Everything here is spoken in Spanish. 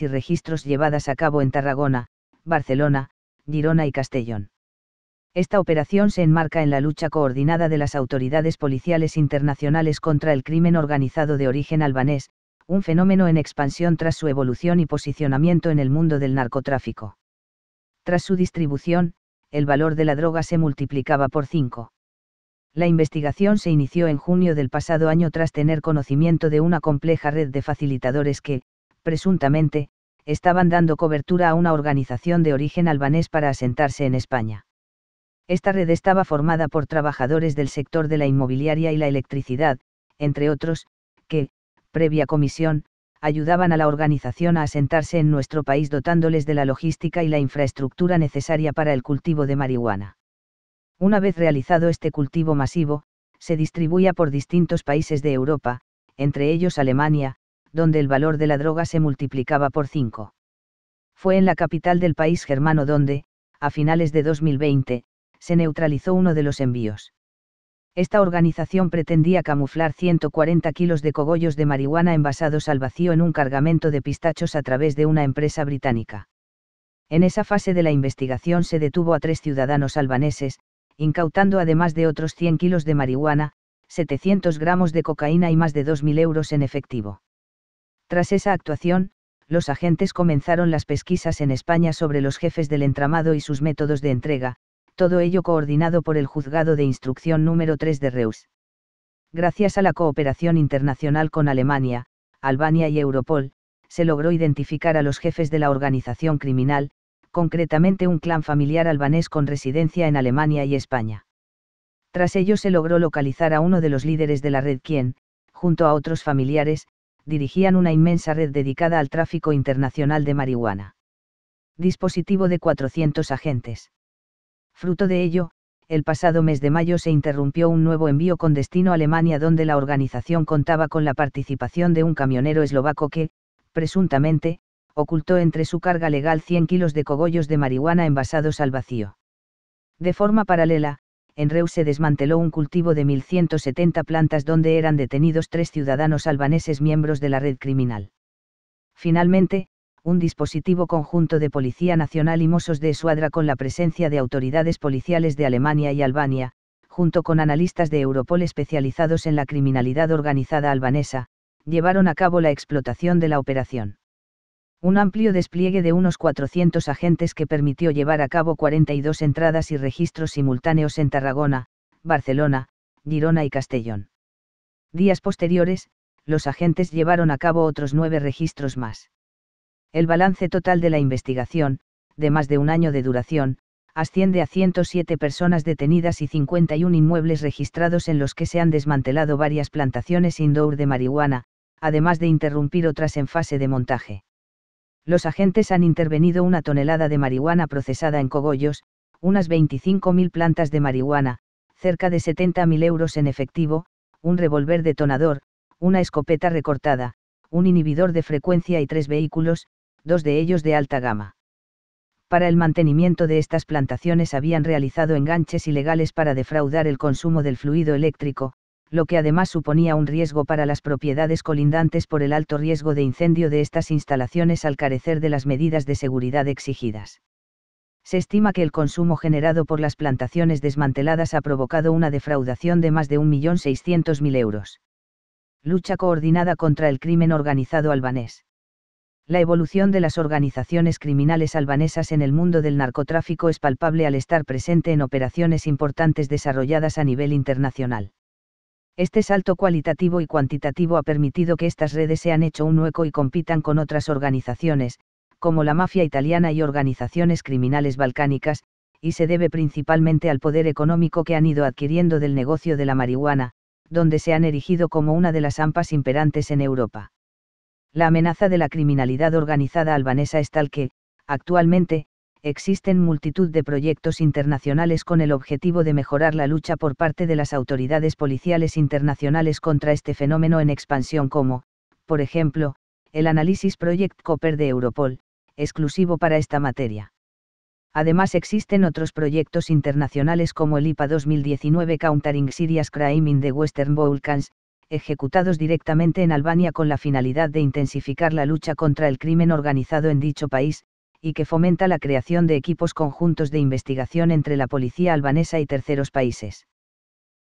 y registros llevadas a cabo en Tarragona, Barcelona, Girona y Castellón. Esta operación se enmarca en la lucha coordinada de las autoridades policiales internacionales contra el crimen organizado de origen albanés, un fenómeno en expansión tras su evolución y posicionamiento en el mundo del narcotráfico. Tras su distribución, el valor de la droga se multiplicaba por cinco. La investigación se inició en junio del pasado año tras tener conocimiento de una compleja red de facilitadores que, presuntamente, estaban dando cobertura a una organización de origen albanés para asentarse en España. Esta red estaba formada por trabajadores del sector de la inmobiliaria y la electricidad, entre otros, que, previa comisión, ayudaban a la organización a asentarse en nuestro país dotándoles de la logística y la infraestructura necesaria para el cultivo de marihuana. Una vez realizado este cultivo masivo, se distribuía por distintos países de Europa, entre ellos Alemania, donde el valor de la droga se multiplicaba por 5. Fue en la capital del país germano donde, a finales de 2020, se neutralizó uno de los envíos. Esta organización pretendía camuflar 140 kilos de cogollos de marihuana envasados al vacío en un cargamento de pistachos a través de una empresa británica. En esa fase de la investigación se detuvo a tres ciudadanos albaneses, incautando además de otros 100 kilos de marihuana, 700 gramos de cocaína y más de 2.000 euros en efectivo. Tras esa actuación, los agentes comenzaron las pesquisas en España sobre los jefes del entramado y sus métodos de entrega, todo ello coordinado por el Juzgado de Instrucción número 3 de Reus. Gracias a la cooperación internacional con Alemania, Albania y Europol, se logró identificar a los jefes de la organización criminal, concretamente un clan familiar albanés con residencia en Alemania y España. Tras ello se logró localizar a uno de los líderes de la red quien, junto a otros familiares, dirigían una inmensa red dedicada al tráfico internacional de marihuana. Dispositivo de 400 agentes. Fruto de ello, el pasado mes de mayo se interrumpió un nuevo envío con destino a Alemania donde la organización contaba con la participación de un camionero eslovaco que, presuntamente, ocultó entre su carga legal 100 kilos de cogollos de marihuana envasados al vacío. De forma paralela, en Reus se desmanteló un cultivo de 1.170 plantas donde eran detenidos tres ciudadanos albaneses miembros de la red criminal. Finalmente, un dispositivo conjunto de Policía Nacional y Mossos de Escuadra con la presencia de autoridades policiales de Alemania y Albania, junto con analistas de Europol especializados en la criminalidad organizada albanesa, llevaron a cabo la explotación de la operación un amplio despliegue de unos 400 agentes que permitió llevar a cabo 42 entradas y registros simultáneos en Tarragona, Barcelona, Girona y Castellón. Días posteriores, los agentes llevaron a cabo otros nueve registros más. El balance total de la investigación, de más de un año de duración, asciende a 107 personas detenidas y 51 inmuebles registrados en los que se han desmantelado varias plantaciones indoor de marihuana, además de interrumpir otras en fase de montaje los agentes han intervenido una tonelada de marihuana procesada en cogollos, unas 25.000 plantas de marihuana, cerca de 70.000 euros en efectivo, un revólver detonador, una escopeta recortada, un inhibidor de frecuencia y tres vehículos, dos de ellos de alta gama. Para el mantenimiento de estas plantaciones habían realizado enganches ilegales para defraudar el consumo del fluido eléctrico, lo que además suponía un riesgo para las propiedades colindantes por el alto riesgo de incendio de estas instalaciones al carecer de las medidas de seguridad exigidas. Se estima que el consumo generado por las plantaciones desmanteladas ha provocado una defraudación de más de 1.600.000 euros. Lucha coordinada contra el crimen organizado albanés la evolución de las organizaciones criminales albanesas en el mundo del narcotráfico es palpable al estar presente en operaciones importantes desarrolladas a nivel internacional. Este salto cualitativo y cuantitativo ha permitido que estas redes se han hecho un hueco y compitan con otras organizaciones, como la mafia italiana y organizaciones criminales balcánicas, y se debe principalmente al poder económico que han ido adquiriendo del negocio de la marihuana, donde se han erigido como una de las ampas imperantes en Europa. La amenaza de la criminalidad organizada albanesa es tal que, actualmente, existen multitud de proyectos internacionales con el objetivo de mejorar la lucha por parte de las autoridades policiales internacionales contra este fenómeno en expansión como, por ejemplo, el análisis Project Copper de Europol, exclusivo para esta materia. Además existen otros proyectos internacionales como el IPA 2019 Countering Serious Crime in the Western Balkans, ejecutados directamente en Albania con la finalidad de intensificar la lucha contra el crimen organizado en dicho país, y que fomenta la creación de equipos conjuntos de investigación entre la policía albanesa y terceros países.